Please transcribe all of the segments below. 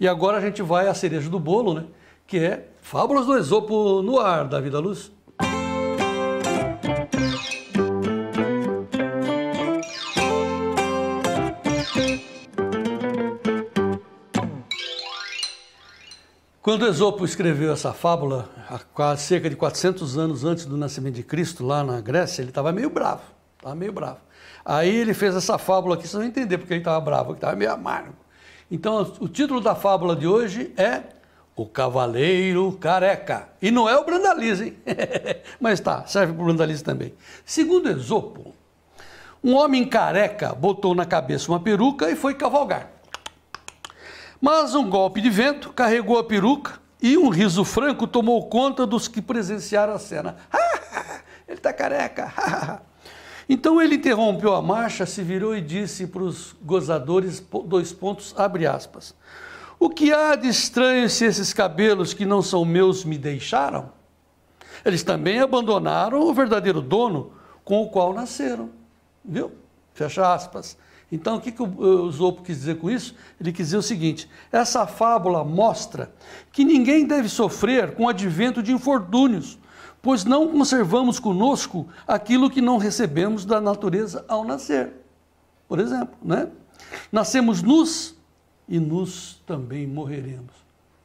E agora a gente vai à cereja do bolo, né? Que é Fábulas do Esopo no ar, da Vida Luz. Quando Esopo escreveu essa fábula, há cerca de 400 anos antes do nascimento de Cristo, lá na Grécia, ele estava meio bravo, estava meio bravo. Aí ele fez essa fábula aqui, vocês vão entender porque ele estava bravo, que estava meio amargo. Então, o título da fábula de hoje é O Cavaleiro Careca. E não é o Brandaliz, hein? Mas tá, serve para o Brandaliz também. Segundo Esopo, um homem careca botou na cabeça uma peruca e foi cavalgar. Mas um golpe de vento carregou a peruca e um riso franco tomou conta dos que presenciaram a cena. Ele está careca. Então ele interrompeu a marcha, se virou e disse para os gozadores, dois pontos, abre aspas. O que há de estranho se esses cabelos que não são meus me deixaram? Eles também abandonaram o verdadeiro dono com o qual nasceram. Viu? Fecha aspas. Então, o que, que o eh, Zopo quis dizer com isso? Ele quis dizer o seguinte: essa fábula mostra que ninguém deve sofrer com o advento de infortúnios pois não conservamos conosco aquilo que não recebemos da natureza ao nascer. Por exemplo, né? Nascemos nus e nus também morreremos.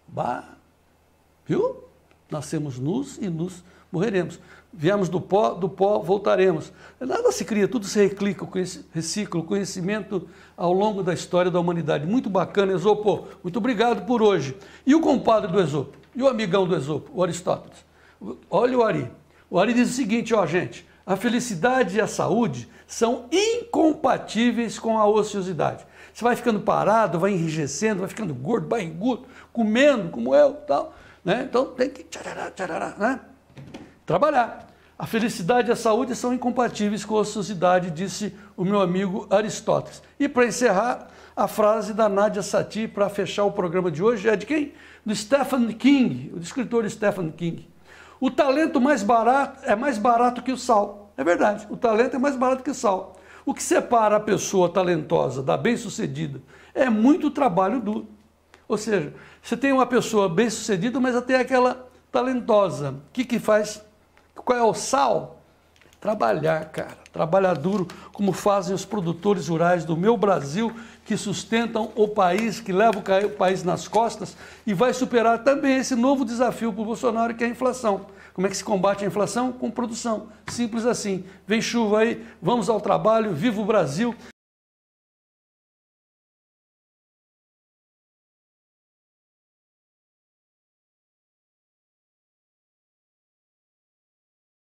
Bah! Viu? Nascemos nus e nus morreremos. Viemos do pó, do pó voltaremos. Nada se cria, tudo se reclica, recicla, conhecimento ao longo da história da humanidade. Muito bacana, Esopo. Muito obrigado por hoje. E o compadre do Esopo? E o amigão do Esopo, o Aristóteles? Olha o Ari. O Ari diz o seguinte, ó, gente. A felicidade e a saúde são incompatíveis com a ociosidade. Você vai ficando parado, vai enrijecendo, vai ficando gordo, barrigudo, comendo, como eu, tal. Né? Então tem que tcharará, tcharará, né? trabalhar. A felicidade e a saúde são incompatíveis com a ociosidade, disse o meu amigo Aristóteles. E para encerrar, a frase da Nadia Satie para fechar o programa de hoje é de quem? Do Stephen King, o escritor Stephen King. O talento mais barato é mais barato que o sal. É verdade, o talento é mais barato que o sal. O que separa a pessoa talentosa da bem-sucedida é muito trabalho duro. Ou seja, você tem uma pessoa bem-sucedida, mas até aquela talentosa. O que, que faz? Qual é o sal? Trabalhar, cara, trabalhar duro, como fazem os produtores rurais do meu Brasil, que sustentam o país, que levam o país nas costas e vai superar também esse novo desafio para o Bolsonaro, que é a inflação. Como é que se combate a inflação? Com produção. Simples assim. Vem chuva aí, vamos ao trabalho, viva o Brasil!